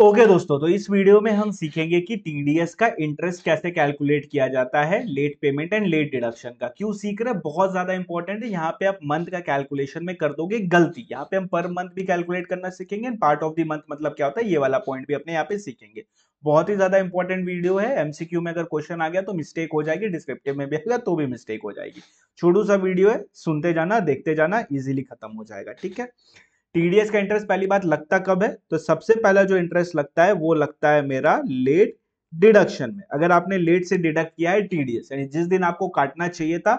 Okay okay दोस्तों तो इस वीडियो में हम सीखेंगे कि टीडीएस का इंटरेस्ट कैसे कैलकुलेट किया जाता है late payment and late deduction का क्यों सीख रहे बहुत ज्यादा इंपॉर्टेंट है यहाँ पे आप मंथ का कैलकुलेशन में कर दोगे गलती यहाँ पे हम पर मंथ भी कैलकुलेट करना सीखेंगे and part of the month मतलब क्या होता है ये वाला पॉइंट भी अपने यहाँ पे सीखेंगे बहुत ही ज्यादा इंपॉर्टेंट वीडियो है एमसीक्यू में अगर क्वेश्चन आ गया तो मिस्टेक हो जाएगी डिस्क्रिप्टिव में भी आएगा तो भी मिस्टेक हो जाएगी छोटू सा वीडियो है सुनते जाना देखते जाना इजिली खत्म हो जाएगा ठीक है टीडीएस का इंटरेस्ट पहली बात लगता कब है तो सबसे पहला जो इंटरेस्ट लगता है वो लगता है मेरा लेट डिडक्शन में अगर आपने लेट से डिडक्ट किया है टीडीएस यानी जिस दिन आपको काटना चाहिए था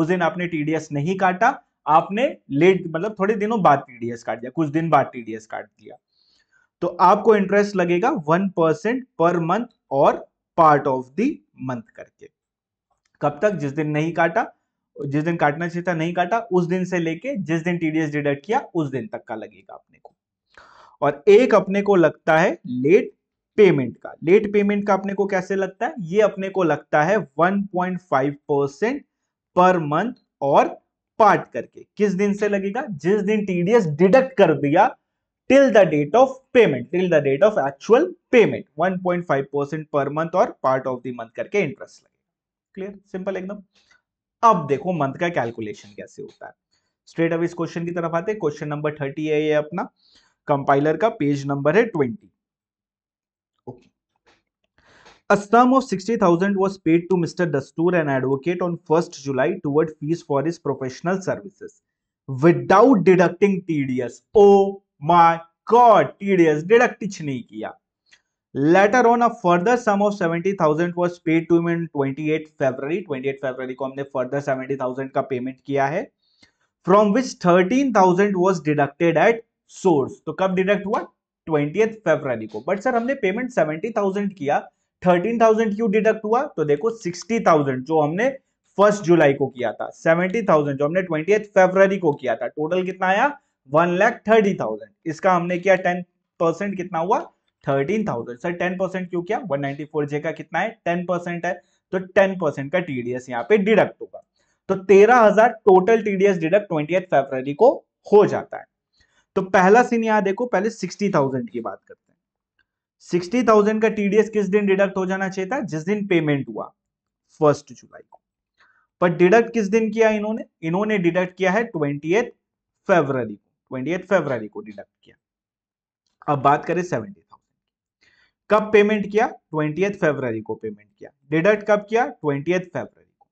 उस दिन आपने टीडीएस नहीं काटा आपने लेट मतलब थोड़े दिनों बाद टीडीएस काट दिया कुछ दिन बाद टीडीएस काट दिया तो आपको इंटरेस्ट लगेगा वन परसेंट पर मंथ और पार्ट ऑफ दी मंथ करके कब तक जिस दिन नहीं काटा जिस दिन काटना चाहिए था नहीं काटा उस दिन से लेके जिस दिन टीडीएस डिडक्ट किया उस दिन तक का लगेगा अपने को और एक अपने को लगता है लेट पेमेंट का लेट पेमेंट का अपने को कैसे लगता है ये अपने को लगता है 1.5 परसेंट पर मंथ और पार्ट करके किस दिन से लगेगा जिस दिन टीडीएस डिडक्ट कर दिया till the date of payment till the date of actual payment 1.5 percent per month और पार्ट ऑफ द मंथ करके इंटरेस्ट लगेगा क्लियर सिंपल एकदम अब देखो मंथ का कैलकुलेशन कैसे होता है स्ट्रेट अब इस क्वेश्चन की तरफ आते हैं क्वेश्चन नंबर थर्टी है ये अपना कंपाइलर का पेज नंबर है twenty a sum of sixty thousand was paid to mister Dastur and advocate on first July toward fees for is professional service without deducting TDS oh my god TDS डिडक्टिच नहीं किया later on a further sum of seventy thousand was paid to twenty eight 28 twenty eight फरवरी को हमने further seventy thousand का payment किया है from which thirteen thousand was deducted at source तो कब डिडक्ट हुआ ट्वेंटी फरवरी को बट सर हमने पेमेंट सेवेंटी थाउजेंड किया थर्टीन थाउजेंड क्यों डिडक्ट हुआ तो देखो सिक्सटी थाउजेंड जो हमने फर्स्ट जुलाई को किया था सेवेंटी थाउजेंड जो हमने ट्वेंटी फरवरी को किया था टोटल कितना आया वन लैख थर्टी थाउजेंड इसका हमने किया टेन परसेंट कितना हुआ thirteen thousand sir ten percent क्यों क्या वन नाइनटी फोर जे का कितना है टेन परसेंट है तो टेन परसेंट का टीडीएस यहाँ पे डिडक्ट होगा तो तेरह हजार टोटल टीडीएस डिडक्ट ट्वेंटी फरवरी को हो जाता है तो पहला सीन यहाँ देखो पहले सिक्सटी थाउजेंड की बात करते हैं सिक्सटी थाउजेंड का टीडीएस किस दिन डिडक्ट हो जाना चाहिए था जिस दिन पेमेंट हुआ फर्स्ट जुलाई को पर डिडक्ट किस दिन किया इन्होंने इन्होंने डिडक्ट किया है ट्वेंटी फरवरी को ट्वेंटी फरवरी को डिडक्ट किया अब बात करें सेवेंटी कब पेमेंट किया ट्वेंटी फरवरी को पेमेंट किया डिडक्ट कब किया ट्वेंटी फरवरी को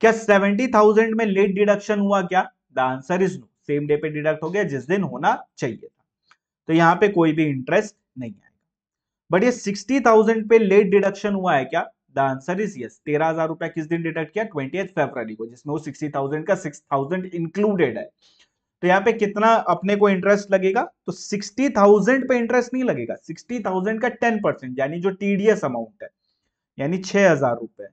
क्या सेवेंटी थाउजेंड में लेट डिडक्शन हुआ क्या the answer is no same day पे डिडक्ट हो गया जिस दिन होना चाहिए था तो यहाँ पे कोई भी इंटरेस्ट नहीं आएगा बट ये सिक्सटी थाउजेंड पे लेट डिडक्शन हुआ है क्या द आंसर इज यस तेरह हजार रुपया किस दिन डिडक्ट किया ट्वेंटी फरवरी को जिसमें वो सिक्सटी थाउजेंड का सिक्स इंक्लूडेड है तो यहाँ पे कितना अपने को इंटरेस्ट लगेगा तो सिक्सटी थाउजेंड पे इंटरेस्ट नहीं लगेगा सिक्सटी थाउजेंड का टेन परसेंट यानी जो टीडीएस अमाउंट है यानी छह हजार रुपए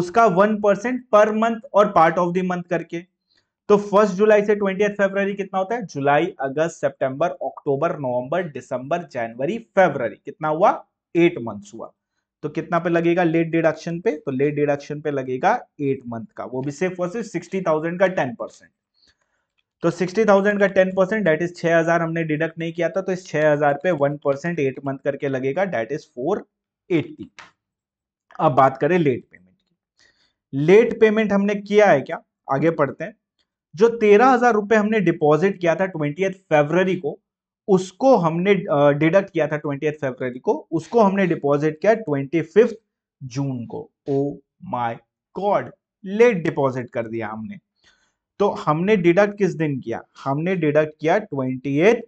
उसका वन परसेंट पर मंथ और पार्ट ऑफ द मंथ करके तो फर्स्ट जुलाई से ट्वेंटी फेबर कितना होता है जुलाई अगस्त सेप्टेम्बर अक्टूबर नवंबर दिसंबर जनवरी फेबर कितना हुआ एट मंथ हुआ तो कितना पे लगेगा लेट डिडक्शन पे तो लेट डिडक्शन पे लगेगा एट मंथ का वो भी सिर्फ और सिर्फ सिक्सटी थाउजेंड का टेन परसेंट तो सिक्सटी थाउजेंड का टेन परसेंट डेट इज छः हज़ार हमने डिडक्ट नहीं किया था तो इस छह हज़ार पे वन परसेंट एट मंथ करके लगेगा डेट इज फोर एट्टी अब बात करें लेट पेमेंट की लेट पेमेंट हमने किया है क्या आगे पढ़ते हैं जो तेरह हज़ार रुपए हमने डिपॉजिट किया था ट्वेंटी फरवरी को उसको हमने डिडक्ट किया था ट्वेंटी फरवरी को उसको हमने डिपॉजिट किया ट्वेंटी जून को oh my god late deposit कर दिया हमने तो हमने डिडक्ट किस दिन किया हमने डिडक्ट किया ट्वेंटी एट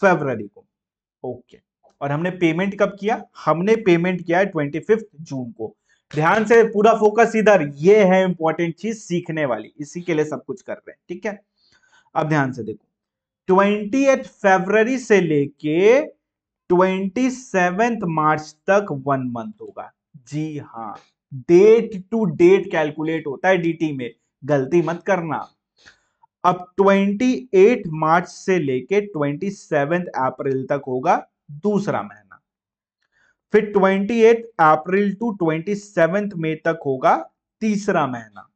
फेबररी को ओके और हमने पेमेंट कब किया हमने पेमेंट किया ट्वेंटी फिफ्थ जून को ध्यान से पूरा फोकस इधर ये है इंपॉर्टेंट चीज सीखने वाली इसी के लिए सब कुछ कर रहे हैं ठीक है अब ध्यान से देखो ट्वेंटी एट फेबररी से लेके ट्वेंटी सेवेंथ मार्च तक वन मंथ होगा जी हाँ डेट टू डेट कैलकुलेट होता है डीटी में गलती मत करना अब 28 मार्च से लेके 27 अप्रैल तक होगा दूसरा महीना फिर 28 अप्रैल टू 27 मई तक होगा तीसरा महीना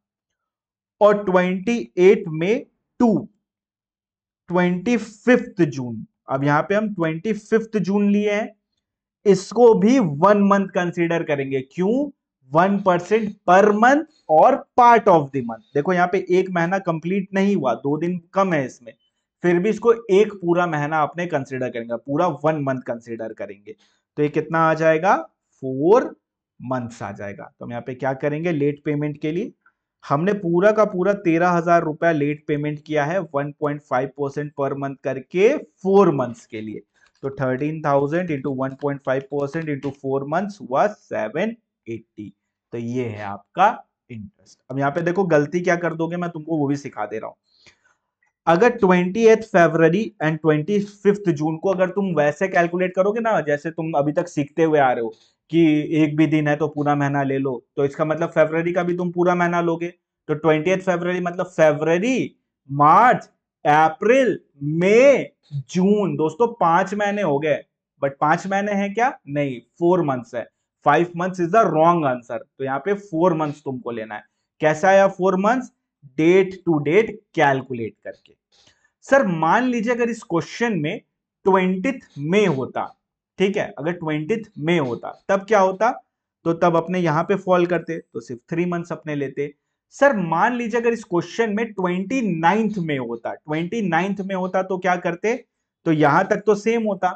और 28 मई टू 25 जून अब यहां पे हम 25 जून लिए हैं इसको भी वन मंथ कंसीडर करेंगे क्यों वन परसेंट पर मंथ और पार्ट ऑफ द मंथ देखो यहाँ पे एक महीना कंप्लीट नहीं हुआ दो दिन कम है इसमें फिर भी इसको एक पूरा महीना आपने कंसिडर करेंगे पूरा वन मंथ कंसिडर करेंगे तो ये कितना आ जाएगा फोर मंथ्स आ जाएगा तो हम यहाँ पे क्या करेंगे लेट पेमेंट के लिए हमने पूरा का पूरा तेरह हजार रुपया लेट पेमेंट किया है one point five percent per month करके फोर मंथ्स के लिए तो thirteen thousand into one point five percent into four months हुआ सेवन एट्टी तो ये है आपका इंटरेस्ट अब यहाँ पे देखो गलती क्या कर दोगे मैं तुमको वो भी सिखा दे रहा हूं अगर twenty eighth February and twenty fifth June को अगर तुम वैसे कैलकुलेट करोगे ना जैसे तुम अभी तक सीखते हुए आ रहे हो कि एक भी दिन है तो पूरा महीना ले लो तो इसका मतलब फेबररी का भी तुम पूरा महीना लोगे तो ट्वेंटी एथ फेबररी मतलब फेबररी मार्च अप्रैल मई जून दोस्तों पांच महीने हो गए बट पांच महीने हैं क्या नहीं फोर मंथ्स है five month is the wrong answer तो यहाँ पे फोर मंथ तुमको लेना है कैसा आया four month date to date calculate करके सर मान लीजिए अगर इस क्वेश्चन में ट्वेंटिथ मे होता ठीक है अगर ट्वेंटिथ मे होता तब क्या होता तो तब अपने यहां पे फॉल करते तो सिर्फ थ्री मंथ्स अपने लेते सर मान लीजिए अगर इस क्वेश्चन में ट्वेंटी नाइन्थ में होता ट्वेंटी नाइन्थ में होता तो क्या करते तो यहां तक तो सेम होता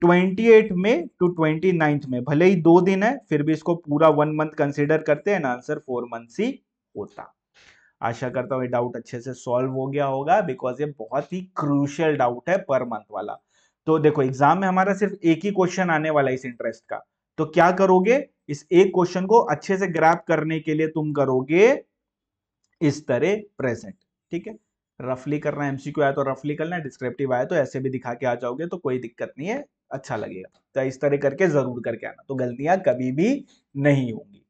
ट्वेंटी एट में टू ट्वेंटी नाइन्थ में भले ही दो दिन है फिर भी इसको पूरा वन मंथ कंसिडर करते हैं आंसर फोर मंथ ही होता आशा करता हूँ ये डाउट अच्छे से सॉल्व हो गया होगा बिकॉज ये बहुत ही क्रूशियल डाउट है पर मंथ वाला तो देखो एग्जाम में हमारा सिर्फ एक ही क्वेश्चन आने वाला है इस इंटरेस्ट का तो क्या करोगे इस एक क्वेश्चन को अच्छे से ग्रैप करने के लिए तुम करोगे इस तरह प्रेजेंट ठीक है रफली करना एमसीक्यू आया तो रफली करना डिस्क्रिप्टिव आया तो ऐसे भी दिखा के आ जाओगे तो कोई दिक्कत नहीं है अच्छा लगेगा तो इस तरह करके ज़रूर करके आना तो गलतियां कभी भी नहीं होंगी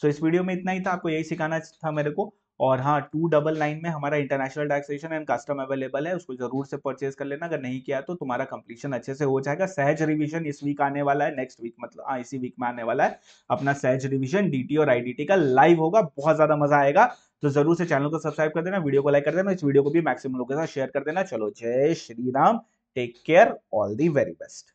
सो so, इस वीडियो में इतना ही था आपको यही सिखाना था मेरे को और हाँ टू डबल नाइन में हमारा international taxation and custom available है उसको जरूर से परचेज कर लेना अगर नहीं किया तो तुम्हारा कंप्लीशन अच्छे से हो जाएगा सहज रिवीजन इस वीक आने वाला है नेक्स्ट वीक मतलब हाँ इसी वीक में आने वाला है अपना सहज रिवीजन डीटी और आईडीटी का लाइव होगा बहुत ज्यादा मजा आएगा तो जरूर से चैनल को सब्सक्राइब कर देना वीडियो को लाइक कर देना इस वीडियो को भी मैक्सिमम लोगों के साथ शेयर कर देना चलो जय Shri Ram Take care. All the very best.